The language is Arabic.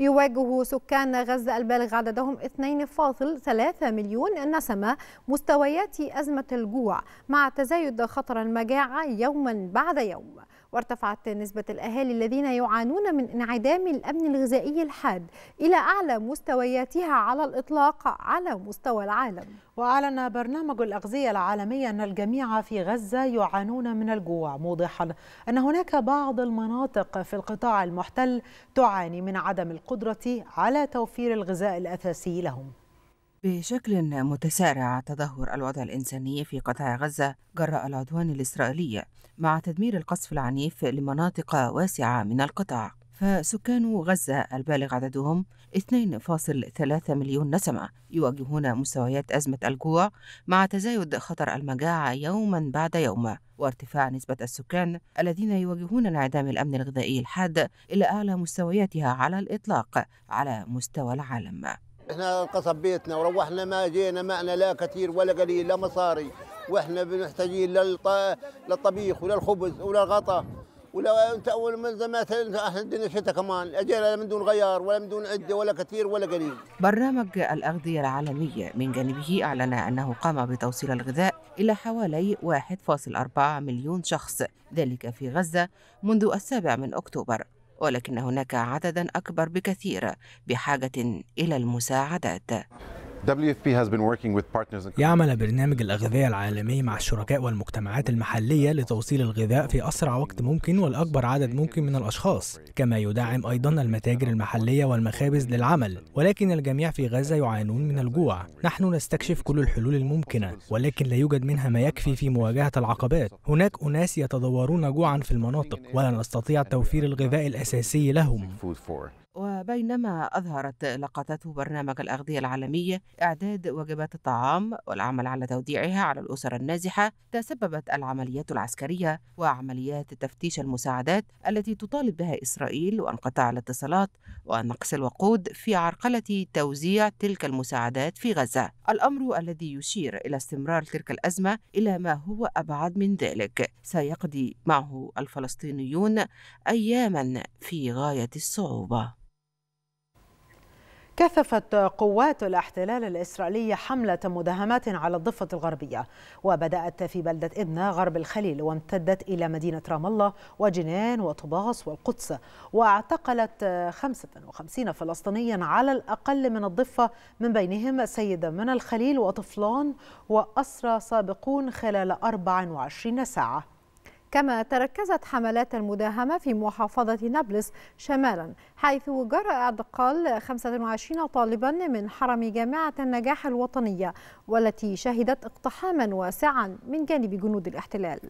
يواجه سكان غزة البالغ عددهم 2.3 مليون نسمة مستويات أزمة الجوع مع تزايد خطر المجاعة يوما بعد يوم وارتفعت نسبة الأهالي الذين يعانون من انعدام الأمن الغذائي الحاد إلى أعلى مستوياتها على الإطلاق على مستوى العالم وأعلن برنامج الأغذية العالمي أن الجميع في غزة يعانون من الجوع موضحا أن هناك بعض المناطق في القطاع المحتل تعاني من عدم القدرة على توفير الغذاء الأساسي لهم بشكل متسارع تدهور الوضع الإنساني في قطاع غزة جراء العدوان الإسرائيلي مع تدمير القصف العنيف لمناطق واسعة من القطاع فسكان غزة البالغ عددهم 2.3 مليون نسمة يواجهون مستويات أزمة الجوع مع تزايد خطر المجاعة يوما بعد يوم وارتفاع نسبة السكان الذين يواجهون انعدام الأمن الغذائي الحاد إلى أعلى مستوياتها على الإطلاق على مستوى العالم احنا القصب بيتنا وروحنا ما جينا معنا لا كثير ولا قليل لا مصاري واحنا محتاجين للطبيخ وللخبز وللغطا ولا انت اول من زمان احنا عندنا شتاء كمان اجينا من دون غيار ولا من دون عده ولا كثير ولا قليل. برنامج الاغذيه العالميه من جانبه اعلن انه قام بتوصيل الغذاء الى حوالي 1.4 مليون شخص ذلك في غزه منذ السابع من اكتوبر ولكن هناك عددا أكبر بكثير بحاجة إلى المساعدات يعمل برنامج الأغذية العالمي مع الشركاء والمجتمعات المحلية لتوصيل الغذاء في أسرع وقت ممكن والأكبر عدد ممكن من الأشخاص كما يدعم أيضا المتاجر المحلية والمخابز للعمل ولكن الجميع في غزة يعانون من الجوع نحن نستكشف كل الحلول الممكنة ولكن لا يوجد منها ما يكفي في مواجهة العقبات هناك أناس يتضورون جوعا في المناطق ولا نستطيع توفير الغذاء الأساسي لهم وبينما أظهرت لقطته برنامج الأغذية العالمية إعداد وجبات الطعام والعمل على توديعها على الأسر النازحة تسببت العمليات العسكرية وعمليات تفتيش المساعدات التي تطالب بها إسرائيل وانقطاع الاتصالات ونقص الوقود في عرقلة توزيع تلك المساعدات في غزة الأمر الذي يشير إلى استمرار تلك الأزمة إلى ما هو أبعد من ذلك سيقضي معه الفلسطينيون أياما في غاية الصعوبة كثفت قوات الاحتلال الإسرائيلي حملة مداهمات على الضفة الغربية وبدأت في بلدة إدنا غرب الخليل وامتدت إلى مدينة رام الله وجنان وطباس والقدس واعتقلت 55 فلسطينيا على الأقل من الضفة من بينهم سيدة من الخليل وطفلان وأسرى سابقون خلال 24 ساعة كما تركزت حملات المداهمة في محافظة نابلس شمالا حيث جرى اعتقال 25 طالبا من حرم جامعة النجاح الوطنية والتي شهدت اقتحاما واسعا من جانب جنود الاحتلال